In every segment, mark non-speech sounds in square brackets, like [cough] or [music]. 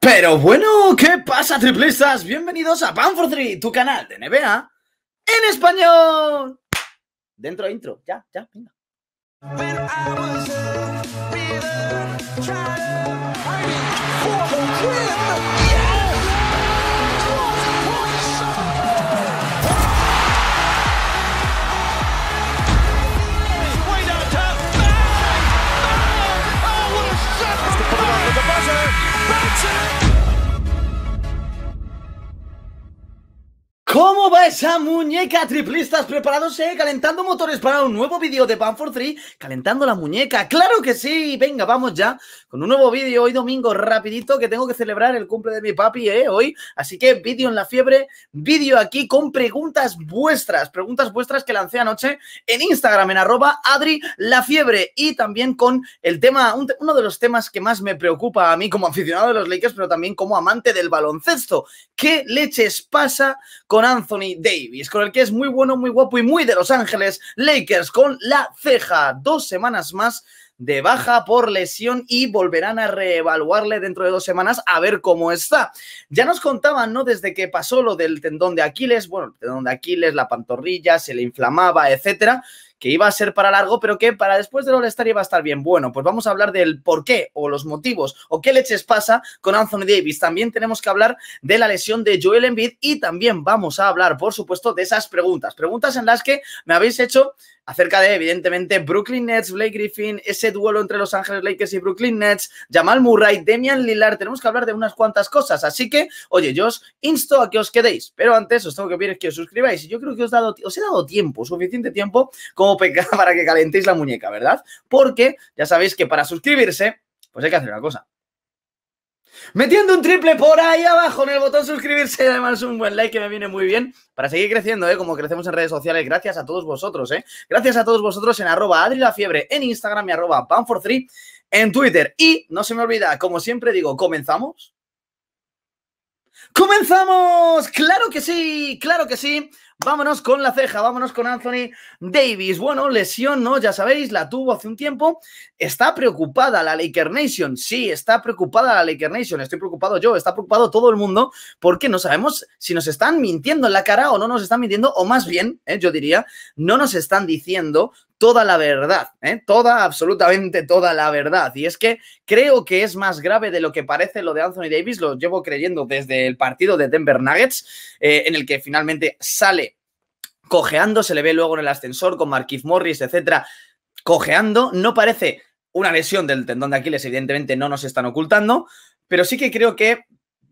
Pero bueno, ¿qué pasa, triplistas? Bienvenidos a Pan for tu canal de NBA en español. Dentro intro, ya, ya, venga. ¿Cómo va esa muñeca? Triplistas, preparados, eh, calentando motores para un nuevo vídeo de for 3, calentando la muñeca, claro que sí, venga, vamos ya con un nuevo vídeo hoy domingo rapidito que tengo que celebrar el cumple de mi papi, eh, hoy, así que vídeo en la fiebre, vídeo aquí con preguntas vuestras, preguntas vuestras que lancé anoche en Instagram, en arroba Adri y también con el tema, uno de los temas que más me preocupa a mí como aficionado de los Lakers, pero también como amante del baloncesto, ¿qué leches pasa con Anthony Davis, con el que es muy bueno, muy guapo y muy de Los Ángeles Lakers, con la ceja. Dos semanas más de baja por lesión y volverán a reevaluarle dentro de dos semanas a ver cómo está. Ya nos contaban, ¿no? Desde que pasó lo del tendón de Aquiles, bueno, el tendón de Aquiles, la pantorrilla, se le inflamaba, etcétera que iba a ser para largo, pero que para después del All-Star iba a estar bien. Bueno, pues vamos a hablar del por qué o los motivos o qué leches pasa con Anthony Davis. También tenemos que hablar de la lesión de Joel Embiid y también vamos a hablar, por supuesto, de esas preguntas. Preguntas en las que me habéis hecho acerca de, evidentemente, Brooklyn Nets, Blake Griffin, ese duelo entre Los Ángeles Lakers y Brooklyn Nets, Jamal Murray, Demian Lillard. Tenemos que hablar de unas cuantas cosas. Así que, oye, yo os insto a que os quedéis. Pero antes os tengo que pedir que os suscribáis. Yo creo que os, dado, os he dado tiempo, suficiente tiempo como [laughs] para que calentéis la muñeca, ¿verdad? Porque ya sabéis que para suscribirse, pues hay que hacer una cosa Metiendo un triple por ahí abajo en el botón suscribirse y además un buen like que me viene muy bien para seguir creciendo, ¿eh? Como crecemos en redes sociales, gracias a todos vosotros, ¿eh? Gracias a todos vosotros en arroba Adri La Fiebre en Instagram y arroba panfor3 en Twitter. Y no se me olvida, como siempre digo, ¿comenzamos? ¡Comenzamos! ¡Claro que sí! ¡Claro que sí! Vámonos con la ceja, vámonos con Anthony Davis. Bueno, lesión, ¿no? Ya sabéis, la tuvo hace un tiempo. Está preocupada la Laker Nation. Sí, está preocupada la Laker Nation. Estoy preocupado yo, está preocupado todo el mundo porque no sabemos si nos están mintiendo en la cara o no nos están mintiendo, o más bien, ¿eh? yo diría, no nos están diciendo toda la verdad, ¿eh? toda, absolutamente toda la verdad. Y es que creo que es más grave de lo que parece lo de Anthony Davis, lo llevo creyendo desde el partido de Denver Nuggets, eh, en el que finalmente sale cojeando, se le ve luego en el ascensor con Marquis Morris, etcétera, cojeando, no parece una lesión del tendón de Aquiles, evidentemente no nos están ocultando, pero sí que creo que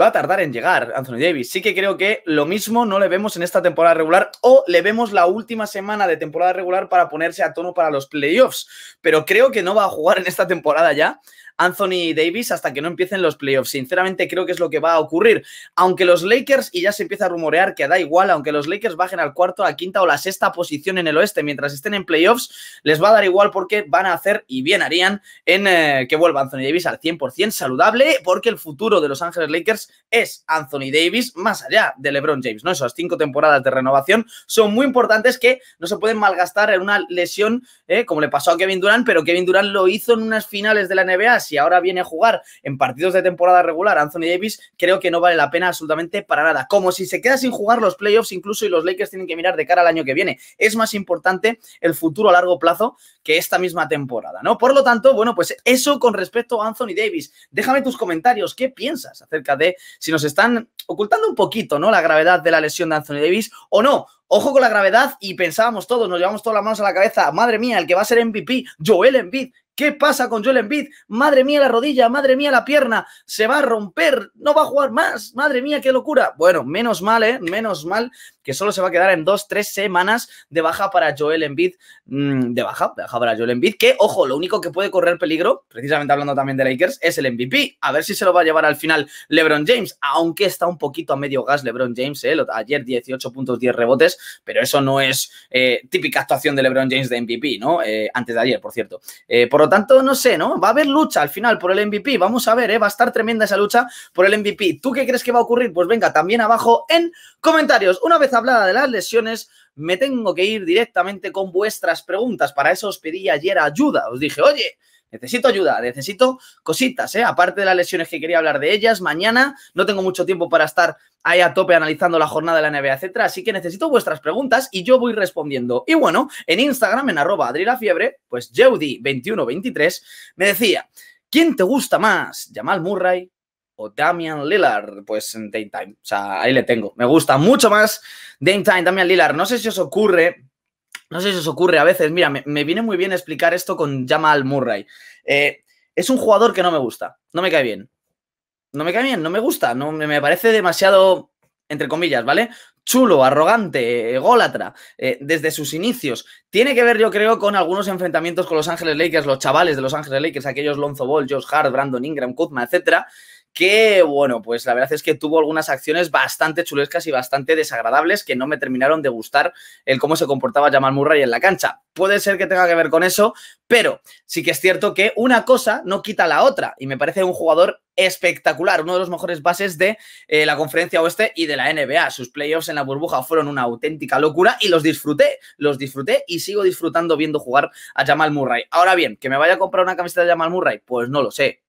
va a tardar en llegar Anthony Davis. Sí que creo que lo mismo no le vemos en esta temporada regular o le vemos la última semana de temporada regular para ponerse a tono para los playoffs. Pero creo que no va a jugar en esta temporada ya. Anthony Davis hasta que no empiecen los playoffs. Sinceramente creo que es lo que va a ocurrir. Aunque los Lakers, y ya se empieza a rumorear que da igual, aunque los Lakers bajen al cuarto, a la quinta o la sexta posición en el oeste mientras estén en playoffs, les va a dar igual porque van a hacer y bien harían en eh, que vuelva Anthony Davis al 100% saludable porque el futuro de los Ángeles Lakers es Anthony Davis más allá de LeBron James. ¿no? Esas cinco temporadas de renovación son muy importantes que no se pueden malgastar en una lesión eh, como le pasó a Kevin Durant, pero Kevin Durant lo hizo en unas finales de la NBA si ahora viene a jugar en partidos de temporada regular Anthony Davis, creo que no vale la pena absolutamente para nada. Como si se queda sin jugar los playoffs incluso y los Lakers tienen que mirar de cara al año que viene. Es más importante el futuro a largo plazo que esta misma temporada, ¿no? Por lo tanto, bueno, pues eso con respecto a Anthony Davis. Déjame tus comentarios, ¿qué piensas acerca de si nos están ocultando un poquito, ¿no? La gravedad de la lesión de Anthony Davis, o no. Ojo con la gravedad y pensábamos todos, nos llevamos todas las manos a la cabeza, madre mía, el que va a ser MVP, Joel Embiid. ¿Qué pasa con Joel Embiid? Madre mía la rodilla, madre mía la pierna, se va a romper, no va a jugar más, madre mía qué locura. Bueno, menos mal, ¿eh? Menos mal que solo se va a quedar en dos, tres semanas de baja para Joel Embiid. Mm, de baja, de baja para Joel Embiid, que, ojo, lo único que puede correr peligro, precisamente hablando también de Lakers, es el MVP. A ver si se lo va a llevar al final LeBron James, aunque está un poquito a medio gas LeBron James, eh, ayer 18.10 rebotes, pero eso no es eh, típica actuación de LeBron James de MVP, ¿no? Eh, antes de ayer, por cierto. por lo tanto, no sé, ¿no? Va a haber lucha al final por el MVP, vamos a ver, ¿eh? Va a estar tremenda esa lucha por el MVP. ¿Tú qué crees que va a ocurrir? Pues venga, también abajo en comentarios. Una vez hablada de las lesiones, me tengo que ir directamente con vuestras preguntas. Para eso os pedí ayer ayuda. Os dije, oye, necesito ayuda, necesito cositas, ¿eh? Aparte de las lesiones que quería hablar de ellas, mañana no tengo mucho tiempo para estar ahí a tope analizando la jornada de la NBA, etcétera. Así que necesito vuestras preguntas y yo voy respondiendo. Y bueno, en Instagram, en arroba fiebre pues Jeudi2123 me decía, ¿quién te gusta más? ¿Jamal Murray? Damian Lillard, pues en Dame Time. O sea, ahí le tengo. Me gusta mucho más Dame Time, Damian Lillard. No sé si os ocurre, no sé si os ocurre a veces, mira, me, viene muy bien explicar esto con Jamal Murray. Eh, es un jugador que no me gusta, no me cae bien. No me cae bien, no me gusta, no me, parece demasiado, entre comillas, ¿vale? chulo, arrogante, ególatra, eh, desde sus inicios. Tiene que ver, yo creo, con algunos enfrentamientos con Los Ángeles Lakers, los chavales de Los Ángeles Lakers, aquellos Lonzo Ball, Josh Hart, Brandon Ingram, Kuzma, etcétera, que, bueno, pues la verdad es que tuvo algunas acciones bastante chulescas y bastante desagradables que no me terminaron de gustar el cómo se comportaba Jamal Murray en la cancha. Puede ser que tenga que ver con eso, pero sí que es cierto que una cosa no quita la otra y me parece un jugador espectacular, uno de los mejores bases de eh, la conferencia oeste y de la NBA. Sus playoffs en la burbuja fueron una auténtica locura y los disfruté, los disfruté y sigo disfrutando viendo jugar a Jamal Murray. Ahora bien, que me vaya a comprar una camiseta de Jamal Murray, pues no lo sé,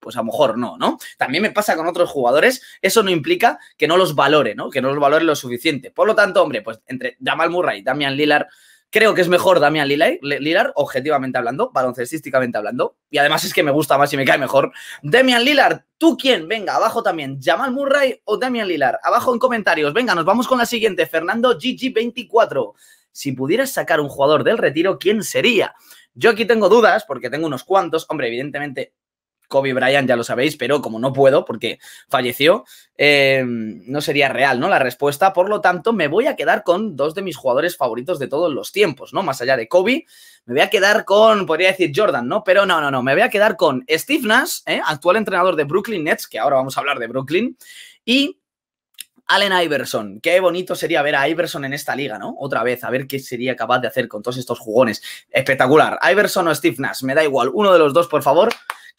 pues a lo mejor no, ¿no? También me pasa con otros jugadores, eso no implica que no los valore, ¿no? Que no los valore lo suficiente. Por lo tanto, hombre, pues entre Jamal Murray, y Damian Lillard, creo que es mejor Damian Lillard, objetivamente hablando, baloncestísticamente hablando, y además es que me gusta más y me cae mejor. Damian Lillard, ¿tú quién? Venga, abajo también, Jamal Murray o Damian Lillard, abajo en comentarios. Venga, nos vamos con la siguiente, Fernando GG24. Si pudieras sacar un jugador del retiro, ¿quién sería? Yo aquí tengo dudas porque tengo unos cuantos. Hombre, evidentemente Kobe Bryant, ya lo sabéis, pero como no puedo porque falleció, eh, no sería real, ¿no? La respuesta, por lo tanto, me voy a quedar con dos de mis jugadores favoritos de todos los tiempos, ¿no? Más allá de Kobe, me voy a quedar con, podría decir Jordan, ¿no? Pero no, no, no, me voy a quedar con Steve Nash, ¿eh? actual entrenador de Brooklyn Nets, que ahora vamos a hablar de Brooklyn, y Allen Iverson. Qué bonito sería ver a Iverson en esta liga, ¿no? Otra vez, a ver qué sería capaz de hacer con todos estos jugones. Espectacular. Iverson o Steve Nash, me da igual. Uno de los dos, por favor.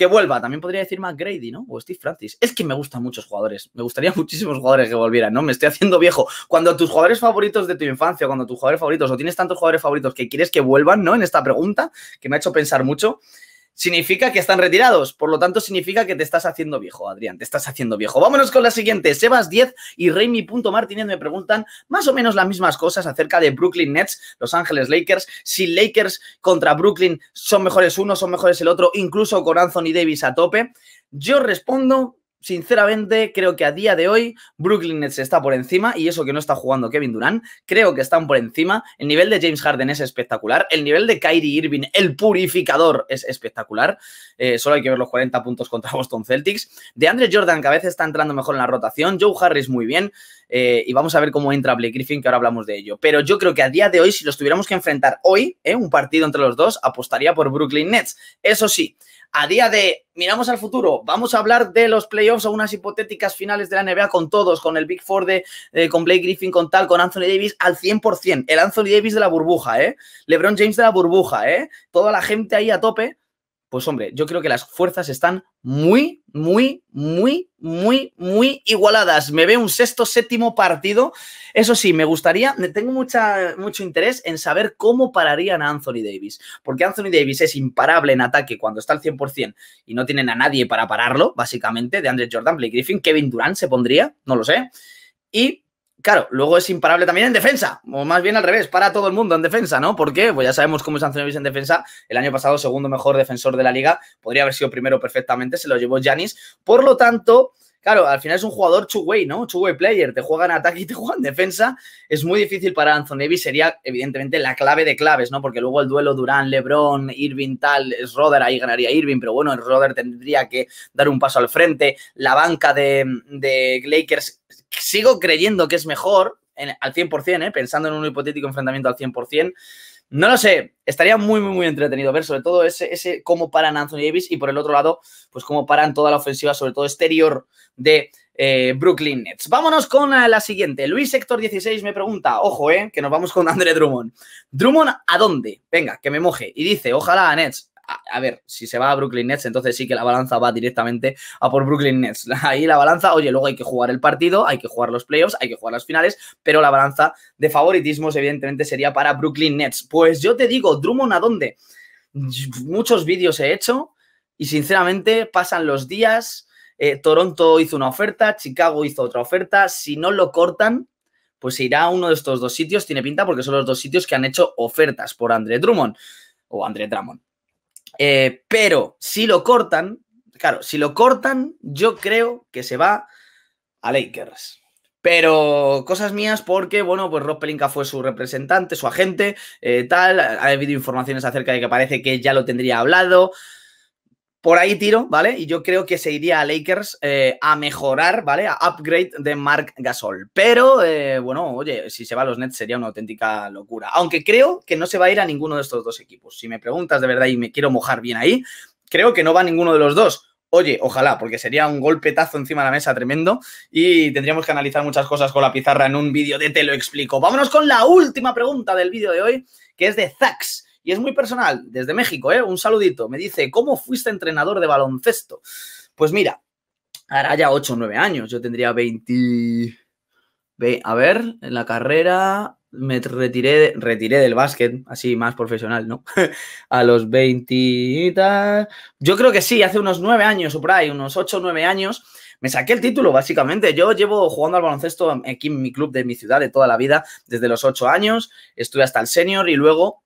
Que vuelva, también podría decir McGrady, ¿no? O Steve Francis. Es que me gustan muchos jugadores. Me gustaría [laughs] muchísimos jugadores que volvieran, ¿no? Me estoy haciendo viejo. Cuando tus jugadores favoritos de tu infancia, cuando tus jugadores favoritos, o tienes tantos jugadores favoritos que quieres que vuelvan, ¿no? En esta pregunta, que me ha hecho pensar mucho significa que están retirados. Por lo tanto, significa que te estás haciendo viejo, Adrián, te estás haciendo viejo. Vámonos con la siguiente. Sebas 10 y martínez me preguntan más o menos las mismas cosas acerca de Brooklyn Nets, Los Ángeles Lakers, si Lakers contra Brooklyn son mejores uno, son mejores el otro, incluso con Anthony Davis a tope. Yo respondo sinceramente, creo que a día de hoy Brooklyn Nets está por encima y eso que no está jugando Kevin Durant, creo que están por encima. El nivel de James Harden es espectacular, el nivel de Kyrie Irving, el purificador, es espectacular. Eh, solo hay que ver los 40 puntos contra [laughs] Boston Celtics. De Andre Jordan, que a veces está entrando mejor en la rotación, Joe Harris muy bien. Eh, y vamos a ver cómo entra Blake Griffin, que ahora hablamos de ello. Pero yo creo que a día de hoy, si los tuviéramos que enfrentar hoy, eh, un partido entre los dos, apostaría por Brooklyn Nets. Eso sí, a día de, miramos al futuro, vamos a hablar de los playoffs o unas hipotéticas finales de la NBA con todos, con el Big Four de, eh, con Blake Griffin, con tal, con Anthony Davis al 100%, el Anthony Davis de la burbuja, ¿eh? LeBron James de la burbuja, ¿eh? Toda la gente ahí a tope pues hombre, yo creo que las fuerzas están muy, muy, muy, muy, muy igualadas. Me ve un sexto, séptimo partido. Eso sí, me gustaría, tengo mucha, mucho interés en saber cómo pararían a Anthony Davis, porque Anthony Davis es imparable en ataque cuando está al 100% y no tienen a nadie para pararlo, básicamente, de Andrew Jordan, Blake Griffin, Kevin Durant se pondría, no lo sé. Y Claro, luego es imparable también en defensa, o más bien al revés, para todo el mundo en defensa, ¿no? Porque Pues ya sabemos cómo es Anthony en defensa. El año pasado, segundo mejor defensor de la liga, podría haber sido primero perfectamente, se lo llevó Janis. Por lo tanto, claro, al final es un jugador two ¿no? player, te juega en ataque y te [laughs] juega en defensa. Es muy difícil para Anthony Davis, sería evidentemente la clave de claves, ¿no? Porque luego el duelo Durán, Lebron, Irving, tal, es Roder, ahí ganaría Irving, pero bueno, Roder tendría que dar un paso al frente. La banca de, de Lakers sigo creyendo que es mejor al 100%, ¿eh? pensando en un hipotético enfrentamiento al 100%. No lo sé, estaría muy, muy, muy entretenido ver sobre todo ese, ese cómo paran Anthony Davis y por el otro lado, pues cómo paran toda la ofensiva, sobre todo exterior de eh, Brooklyn Nets. Vámonos con la, siguiente. Luis Héctor 16 me pregunta, ojo, eh, que nos vamos con André Drummond. Drummond, ¿a dónde? Venga, que me moje. Y dice, ojalá Nets a, ver, si se va a Brooklyn Nets, entonces sí que la balanza va directamente a por Brooklyn Nets. [laughs] Ahí la balanza, oye, luego hay que jugar el partido, hay que jugar los playoffs, hay que jugar las finales, pero la balanza de favoritismos evidentemente sería para Brooklyn Nets. Pues yo te digo, Drummond, ¿a dónde? Muchos vídeos he hecho y sinceramente pasan los días. Eh, Toronto hizo una oferta, Chicago hizo otra oferta. Si no lo cortan, pues irá a uno de estos dos sitios. Tiene pinta porque son los dos sitios que han hecho ofertas por André Drummond o André Drummond. Eh, pero si lo cortan, claro, si lo cortan, yo creo que se va a Lakers. Pero cosas mías porque, bueno, pues Rob Pelinka fue su representante, su agente, eh, tal. Ha habido informaciones acerca de que parece que ya lo tendría hablado. Por ahí tiro, ¿vale? Y yo creo que se iría a Lakers eh, a mejorar, ¿vale? A upgrade de Mark Gasol. Pero, eh, bueno, oye, si se va a los Nets sería una auténtica locura. Aunque creo que no se va a ir a ninguno de estos dos equipos. Si me preguntas de verdad y me quiero mojar bien ahí, creo que no va a ninguno de los dos. Oye, ojalá, porque sería un golpetazo encima de la mesa tremendo y tendríamos que analizar muchas cosas con la pizarra en un vídeo de Te lo explico. Vámonos con la última pregunta del vídeo de hoy, que es de Zax. Y es muy personal, desde México, ¿eh? Un saludito. Me dice, ¿cómo fuiste entrenador de baloncesto? Pues mira, hará ya 8 o 9 años, yo tendría 20... A ver, en la carrera me retiré, retiré del básquet, así más profesional, ¿no? [laughs] a los 20 y Yo creo que sí, hace unos 9 años o por ahí, unos 8 o 9 años, me saqué el título, básicamente. Yo llevo jugando al baloncesto aquí en mi club de mi ciudad de toda la vida, desde los 8 años, estuve hasta el senior y luego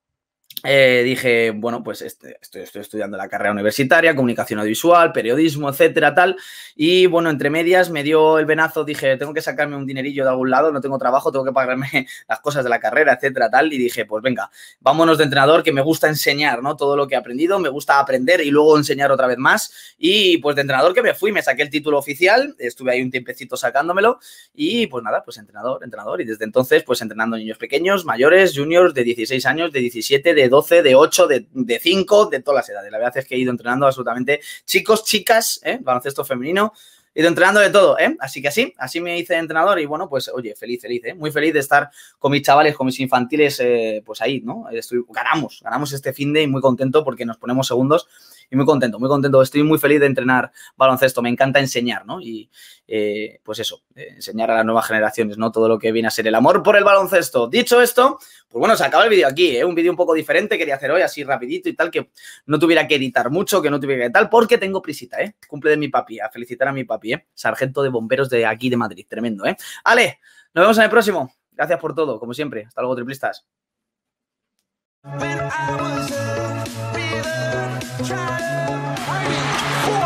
eh, dije, bueno, pues este, estoy, estoy, estudiando la carrera universitaria, comunicación audiovisual, periodismo, etcétera, tal. Y bueno, entre medias me dio el venazo, dije, tengo que sacarme un dinerillo de algún lado, no tengo trabajo, tengo que pagarme [laughs] las cosas de la carrera, etcétera, tal. Y dije, pues venga, vámonos de entrenador, que me gusta enseñar, ¿no? Todo lo que he aprendido, me gusta aprender y luego enseñar otra vez más. Y pues de entrenador que me fui, me saqué el título oficial, estuve ahí un tiempecito sacándomelo. Y pues nada, pues entrenador, entrenador. Y desde entonces, pues entrenando niños pequeños, mayores, juniors, de 16 años, de 17, de 12, de 8, de, 5, de todas las edades. La verdad es que he ido entrenando absolutamente chicos, chicas, ¿eh? baloncesto femenino he ido entrenando de todo, ¿eh? Así que así, así me hice entrenador y bueno, pues oye, feliz, feliz, ¿eh? Muy feliz de estar con mis chavales, con mis infantiles, eh, pues ahí, ¿no? ganamos, ganamos este fin de y muy contento porque nos ponemos segundos muy contento, muy contento. Estoy muy feliz de entrenar baloncesto, me encanta enseñar, ¿no? Y eh, pues eso, eh, enseñar a las nuevas generaciones, ¿no? Todo lo que viene a ser el amor por el baloncesto. Dicho esto, pues bueno, se acaba el vídeo aquí, ¿eh? Un vídeo un poco diferente quería hacer hoy, así rapidito y tal, que no tuviera que editar mucho, que no tuviera que tal, porque tengo prisita, ¿eh? Cumple de mi papi, a felicitar a mi papi, ¿eh? Sargento de bomberos de aquí de Madrid, tremendo, ¿eh? Ale, nos vemos en el próximo. Gracias por todo, como siempre. Hasta luego, triplistas. Feeler, for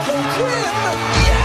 the win! Yeah!